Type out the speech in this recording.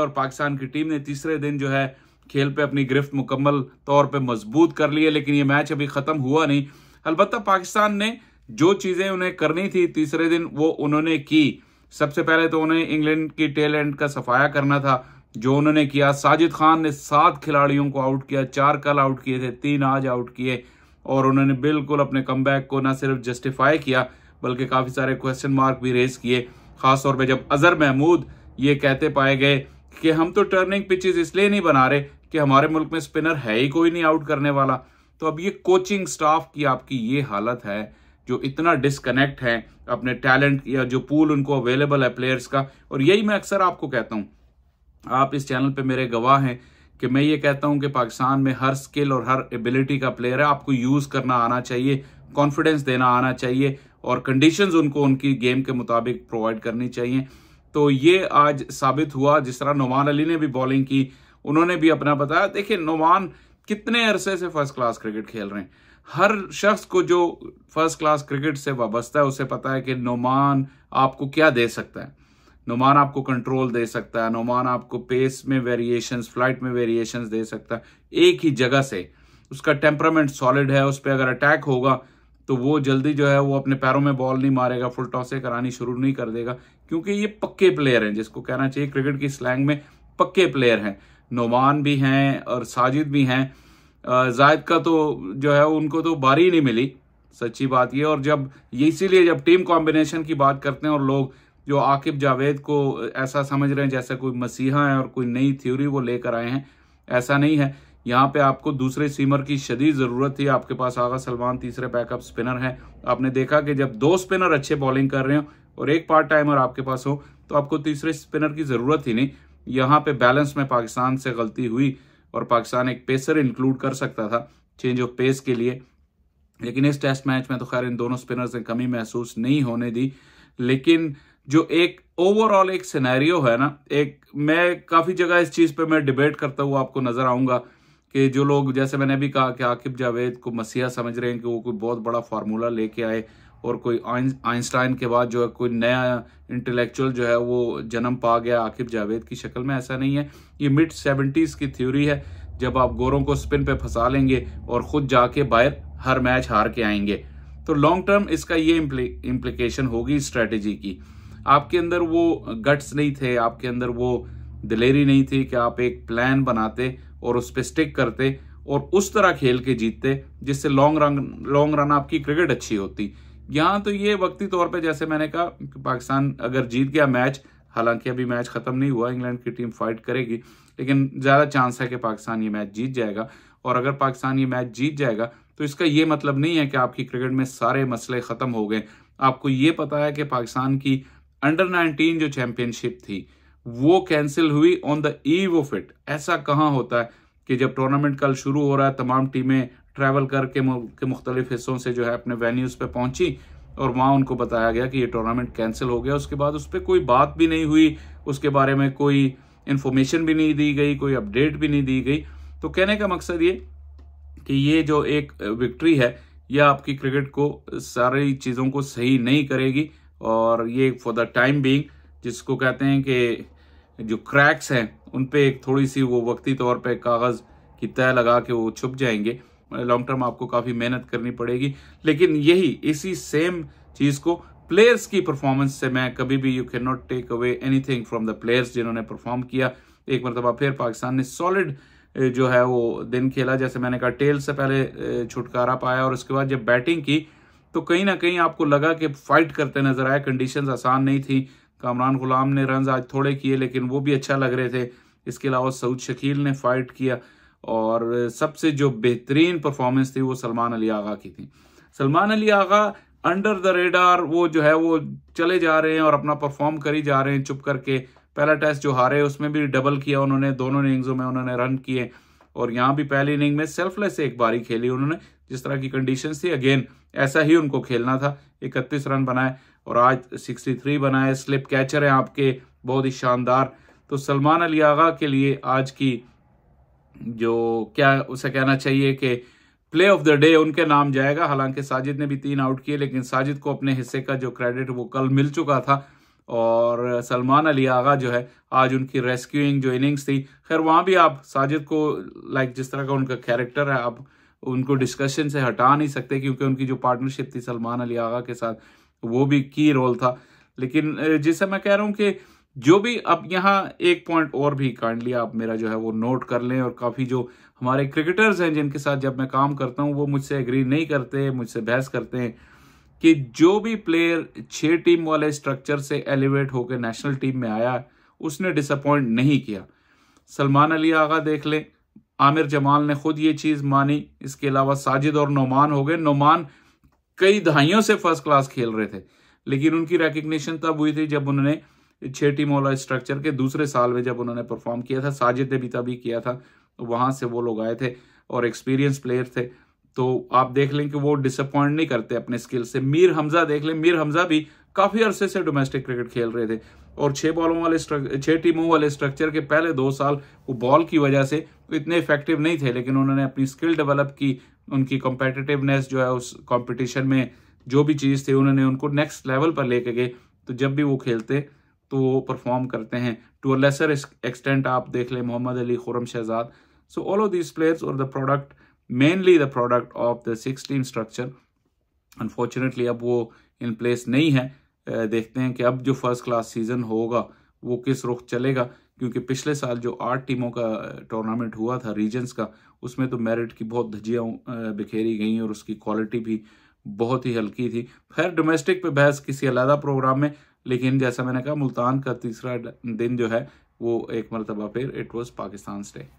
और पाकिस्तान की टीम ने तीसरे दिन जो है खेल पे अपनी गिरफ्त मुकम्मल तौर पे मजबूत कर ली है लेकिन ये मैच अभी ख़त्म हुआ नहीं अलबत्त पाकिस्तान ने जो चीज़ें उन्हें करनी थी तीसरे दिन वो उन्होंने की सबसे पहले तो उन्हें इंग्लैंड की टेल एंड का सफाया करना था जो उन्होंने किया साजिद खान ने सात खिलाड़ियों को आउट किया चार कल आउट किए थे तीन आज आउट किए और उन्होंने बिल्कुल अपने कम को ना सिर्फ जस्टिफाई किया बल्कि काफ़ी सारे क्वेश्चन मार्क भी रेज किए खासतौर पर जब अजहर महमूद ये कहते पाए गए कि हम तो टर्निंग पिचेज इसलिए नहीं बना रहे कि हमारे मुल्क में स्पिनर है ही कोई नहीं आउट करने वाला तो अब ये कोचिंग स्टाफ की आपकी ये हालत है जो इतना डिसकनेक्ट है अपने टैलेंट या जो पूल उनको अवेलेबल है प्लेयर्स का और यही मैं अक्सर आपको कहता हूँ आप इस चैनल पे मेरे गवाह हैं कि मैं ये कहता हूँ कि पाकिस्तान में हर स्किल और हर एबिलिटी का प्लेयर है आपको यूज़ करना आना चाहिए कॉन्फिडेंस देना आना चाहिए और कंडीशंस उनको उनकी गेम के मुताबिक प्रोवाइड करनी चाहिए तो ये आज साबित हुआ जिस तरह नुमान अली ने भी बॉलिंग की उन्होंने भी अपना बताया देखिए नुमान कितने अरसे से फर्स्ट क्लास क्रिकेट खेल रहे हैं हर शख्स को जो फर्स्ट क्लास क्रिकेट से वाबस्ता है उसे पता है कि नुमान आपको क्या दे सकता है नुमान आपको कंट्रोल दे सकता है नुमान आपको पेस में वेरिएशंस फ्लाइट में वेरिएशंस दे सकता है एक ही जगह से उसका टेम्परामेंट सॉलिड है उस पर अगर अटैक होगा तो वो जल्दी जो है वो अपने पैरों में बॉल नहीं मारेगा फुल टॉसें करानी शुरू नहीं कर देगा क्योंकि ये पक्के प्लेयर हैं जिसको कहना चाहिए क्रिकेट की स्लैंग में पक्के प्लेयर हैं नोमान भी हैं और साजिद भी हैं जायद का तो जो है उनको तो बारी नहीं मिली सच्ची बात ये और जब ये इसीलिए जब टीम कॉम्बिनेशन की बात करते हैं और लोग जो आकिब जावेद को ऐसा समझ रहे हैं जैसा कोई मसीहा है और कोई नई थ्योरी वो लेकर आए हैं ऐसा नहीं है यहाँ पे आपको दूसरे सीमर की शदीद ज़रूरत थी आपके पास आगा सलमान तीसरे बैकअप स्पिनर हैं आपने देखा कि जब दो स्पिनर अच्छे बॉलिंग कर रहे हो और एक पार्ट टाइमर आपके पास हो तो आपको तीसरे स्पिनर की ज़रूरत ही नहीं यहाँ पे बैलेंस में पाकिस्तान से गलती हुई और पाकिस्तान एक पेसर इंक्लूड कर सकता था चेंज ऑफ पेस के लिए लेकिन इस टेस्ट मैच में तो खैर इन दोनों स्पिनर्स ने कमी महसूस नहीं होने दी लेकिन जो एक ओवरऑल एक सिनेरियो है ना एक मैं काफ़ी जगह इस चीज़ पे मैं डिबेट करता हुआ आपको नज़र आऊंगा कि जो लोग जैसे मैंने भी कहा कि आकिब जावेद को मसीहा समझ रहे हैं कि वो कोई बहुत बड़ा फार्मूला लेके आए और कोई आइंस्टाइन के बाद जो है कोई नया इंटेलेक्चुअल जो है वो जन्म पा गया आकिब जावेद की शक्ल में ऐसा नहीं है ये मिड सेवेंटीज़ की थ्योरी है जब आप गोरों को स्पिन पे फंसा लेंगे और खुद जाके बाहर हर मैच हार के आएंगे तो लॉन्ग टर्म इसका ये इम्प्लीकेशन होगी स्ट्रेटेजी की आपके अंदर वो गट्स नहीं थे आपके अंदर वो दिलेरी नहीं थी कि आप एक प्लान बनाते और उस पर स्टिक करते और उस तरह खेल के जीतते जिससे लॉन्ग रन लॉन्ग रन आपकी क्रिकेट अच्छी होती यहाँ तो ये वक्ती तौर पे जैसे मैंने कहा पाकिस्तान अगर जीत गया मैच हालांकि अभी मैच ख़त्म नहीं हुआ इंग्लैंड की टीम फाइट करेगी लेकिन ज़्यादा चांस है कि पाकिस्तान ये मैच जीत जाएगा और अगर पाकिस्तान ये मैच जीत जाएगा तो इसका ये मतलब नहीं है कि आपकी क्रिकेट में सारे मसले ख़त्म हो गए आपको ये पता है कि पाकिस्तान की अंडर 19 जो चैंपियनशिप थी वो कैंसिल हुई on the eve of it ऐसा कहाँ होता है कि जब टूर्नामेंट कल शुरू हो रहा है तमाम टीमें ट्रैवल करके के मुख्तलिफ हिस्सों से जो है अपने वेन्यूज़ पे पहुंची और वहाँ उनको बताया गया कि ये टूर्नामेंट कैंसिल हो गया उसके बाद उस पर कोई बात भी नहीं हुई उसके बारे में कोई इन्फॉर्मेशन भी नहीं दी गई कोई अपडेट भी नहीं दी गई तो कहने का मकसद ये कि ये जो एक विक्ट्री है यह आपकी क्रिकेट को सारी चीज़ों को सही नहीं करेगी और ये फॉर द टाइम बींग जिसको कहते हैं कि जो क्रैक्स हैं उन पर एक थोड़ी सी वो वक्ती तौर पर कागज़ की तय लगा के वो छुप जाएंगे लॉन्ग मतलब टर्म आपको काफ़ी मेहनत करनी पड़ेगी लेकिन यही इसी सेम चीज़ को प्लेयर्स की परफॉर्मेंस से मैं कभी भी you can not take away anything from the players जिन्होंने परफॉर्म किया एक मरतबा फिर पाकिस्तान ने सॉलिड जो है वो दिन खेला जैसे मैंने कहा टेल से पहले छुटकारा पाया और उसके बाद जब बैटिंग की तो कहीं ना कहीं आपको लगा कि फाइट करते नजर आए कंडीशंस आसान नहीं थी कामरान गुलाम ने रन आज थोड़े किए लेकिन वो भी अच्छा लग रहे थे इसके अलावा सऊद शकील ने फाइट किया और सबसे जो बेहतरीन परफॉर्मेंस थी वो सलमान अली आगा की थी Salman Ali Agha under the radar वो जो है वो चले जा रहे हैं और अपना परफॉर्म करी जा रहे हैं चुप करके पहला टेस्ट जो हारे उसमें भी डबल किया उन्होंने दोनों इनिंग्सों में उन्होंने रन किए और यहाँ भी पहली इनिंग में सेल्फलेस एक बारी खेली उन्होंने जिस तरह की कंडीशन थी अगेन ऐसा ही उनको खेलना था इकतीस रन बनाए और आज सिक्सटी थ्री बनाए स्लिप कैचर हैं आपके बहुत ही शानदार तो सलमान अली आगा के लिए आज की जो क्या उसे कहना चाहिए कि प्ले ऑफ द डे उनके नाम जाएगा हालांकि साजिद ने भी तीन आउट किए लेकिन साजिद को अपने हिस्से का जो क्रेडिट वो कल मिल चुका था और सलमान अली आगा जो है आज उनकी रेस्क्यूइंग जो इनिंग्स थी खैर वहाँ भी आप साजिद को लाइक जिस तरह का उनका कैरेक्टर है आप उनको डिस्कशन से हटा नहीं सकते क्योंकि उनकी जो पार्टनरशिप थी सलमान अली आगा के साथ वो भी की रोल था लेकिन जिसे मैं कह रहा हूँ कि जो भी अब यहाँ एक पॉइंट और भी काइंडली आप मेरा जो है वो नोट कर लें और काफ़ी जो हमारे क्रिकेटर्स हैं जिनके साथ जब मैं काम करता हूँ वो मुझसे एग्री नहीं करते मुझसे बहस करते हैं कि जो भी प्लेयर छह टीम वाले स्ट्रक्चर से एलिवेट होकर नेशनल टीम में आया उसने डिसअपॉइंट नहीं किया सलमान अली आगा देख लें आमिर जमाल ने खुद ये चीज़ मानी इसके अलावा साजिद और नोमान हो गए नोमान कई दहाइयों से फर्स्ट क्लास खेल रहे थे लेकिन उनकी रिकग्निशन तब हुई थी जब उन्होंने छः टीम वाला स्ट्रक्चर के दूसरे साल में जब उन्होंने परफॉर्म किया था साजिद ने भी किया था तो से वो लोग आए थे और एक्सपीरियंस प्लेयर थे तो आप देख लें कि वो डिसअपॉइंट नहीं करते अपने स्किल से मीर हमजा देख लें मीर हमजा भी काफ़ी अरसे से डोमेस्टिक क्रिकेट खेल रहे थे और छः बॉलों वाले छः टीमों वाले स्ट्रक्चर के पहले दो साल वो बॉल की वजह से इतने इफेक्टिव नहीं थे लेकिन उन्होंने अपनी स्किल डेवलप की उनकी कॉम्पिटिटिवनेस जो है उस कॉम्पिटिशन में जो भी चीज़ थी उन्होंने उनको नेक्स्ट लेवल पर लेके गए तो जब भी वो खेलते तो वो परफॉर्म करते हैं टू अ लेसर एक्सटेंट आप देख लें Mohammad Ali Khurram Shahzad so all of this players और the product mainly the product of the six team structure unfortunately अब वो इन प्लेस नहीं है देखते हैं कि अब जो फर्स्ट क्लास सीज़न होगा वो किस रुख चलेगा क्योंकि पिछले साल जो आठ टीमों का टूर्नामेंट हुआ था रीजन्स का उसमें तो मेरिट की बहुत धजियाँ बिखेरी गई और उसकी क्वालिटी भी बहुत ही हल्की थी खैर डोमेस्टिक पे बहस किसी अलहदा प्रोग्राम में लेकिन जैसा मैंने कहा मुल्तान का तीसरा दिन जो है वो एक मरतबा फिर इट वॉज पाकिस्तान स्टे